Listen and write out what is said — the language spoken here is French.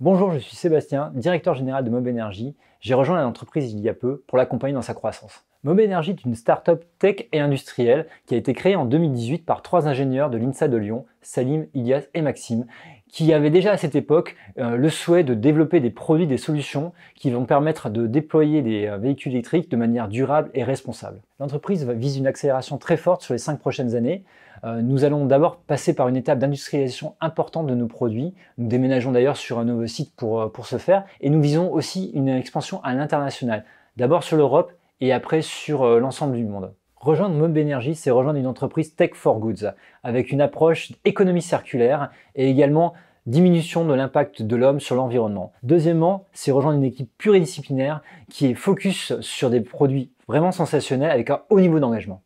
Bonjour, je suis Sébastien, directeur général de Mob Energy. J'ai rejoint l'entreprise il y a peu pour l'accompagner dans sa croissance. Mob Energy est une start-up tech et industrielle qui a été créée en 2018 par trois ingénieurs de l'INSA de Lyon, Salim, Ilias et Maxime, qui avait déjà à cette époque euh, le souhait de développer des produits, des solutions qui vont permettre de déployer des euh, véhicules électriques de manière durable et responsable. L'entreprise vise une accélération très forte sur les cinq prochaines années. Euh, nous allons d'abord passer par une étape d'industrialisation importante de nos produits. Nous déménageons d'ailleurs sur un nouveau site pour, pour ce faire et nous visons aussi une expansion à l'international, d'abord sur l'Europe et après sur l'ensemble du monde. Rejoindre Mob Energy, c'est rejoindre une entreprise tech for goods, avec une approche d'économie circulaire et également diminution de l'impact de l'homme sur l'environnement. Deuxièmement, c'est rejoindre une équipe pluridisciplinaire qui est focus sur des produits vraiment sensationnels avec un haut niveau d'engagement.